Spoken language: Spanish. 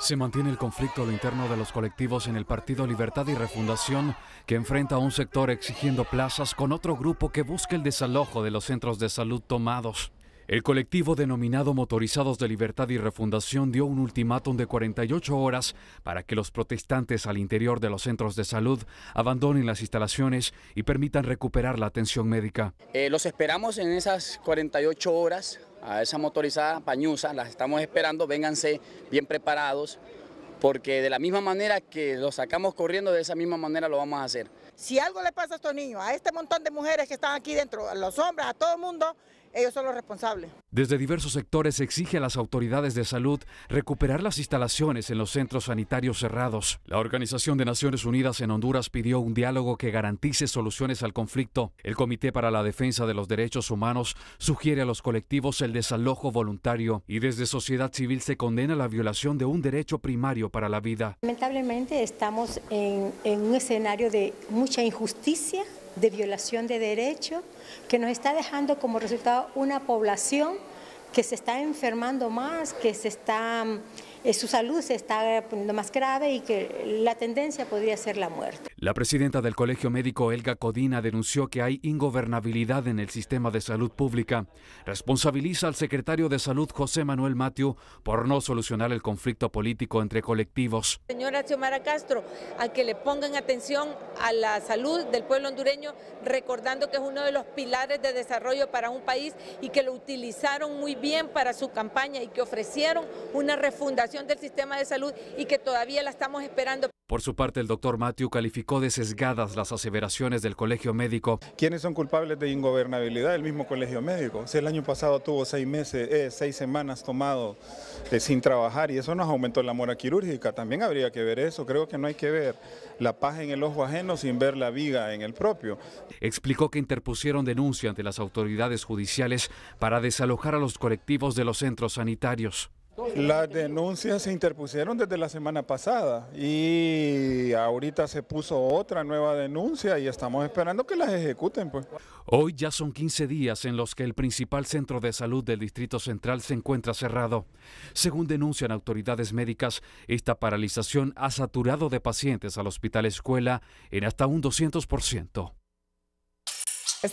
Se mantiene el conflicto interno de los colectivos en el Partido Libertad y Refundación, que enfrenta a un sector exigiendo plazas con otro grupo que busca el desalojo de los centros de salud tomados. El colectivo denominado Motorizados de Libertad y Refundación dio un ultimátum de 48 horas para que los protestantes al interior de los centros de salud abandonen las instalaciones y permitan recuperar la atención médica. Eh, los esperamos en esas 48 horas a esa motorizada pañuza, las estamos esperando, vénganse bien preparados, porque de la misma manera que lo sacamos corriendo, de esa misma manera lo vamos a hacer. Si algo le pasa a estos niños, a este montón de mujeres que están aquí dentro, a los hombres, a todo el mundo, ellos son los responsables. Desde diversos sectores se exige a las autoridades de salud recuperar las instalaciones en los centros sanitarios cerrados. La Organización de Naciones Unidas en Honduras pidió un diálogo que garantice soluciones al conflicto. El Comité para la Defensa de los Derechos Humanos sugiere a los colectivos el desalojo voluntario y desde sociedad civil se condena la violación de un derecho primario para la vida. Lamentablemente estamos en, en un escenario de mucha injusticia de violación de derechos, que nos está dejando como resultado una población que se está enfermando más, que se está, eh, su salud se está poniendo más grave y que la tendencia podría ser la muerte. La presidenta del Colegio Médico, Elga Codina, denunció que hay ingobernabilidad en el sistema de salud pública. Responsabiliza al secretario de Salud, José Manuel Matiu, por no solucionar el conflicto político entre colectivos. Señora Xiomara Castro, a que le pongan atención a la salud del pueblo hondureño, recordando que es uno de los pilares de desarrollo para un país y que lo utilizaron muy bien para su campaña y que ofrecieron una refundación del sistema de salud y que todavía la estamos esperando. Por su parte, el doctor Matthew calificó de sesgadas las aseveraciones del colegio médico. ¿Quiénes son culpables de ingobernabilidad? El mismo colegio médico. Si el año pasado tuvo seis meses, eh, seis semanas tomado eh, sin trabajar y eso nos aumentó la mora quirúrgica, también habría que ver eso. Creo que no hay que ver la paja en el ojo ajeno sin ver la viga en el propio. Explicó que interpusieron denuncia ante las autoridades judiciales para desalojar a los colectivos de los centros sanitarios. Las denuncias se interpusieron desde la semana pasada y ahorita se puso otra nueva denuncia y estamos esperando que las ejecuten. Pues. Hoy ya son 15 días en los que el principal centro de salud del Distrito Central se encuentra cerrado. Según denuncian autoridades médicas, esta paralización ha saturado de pacientes al Hospital Escuela en hasta un 200%.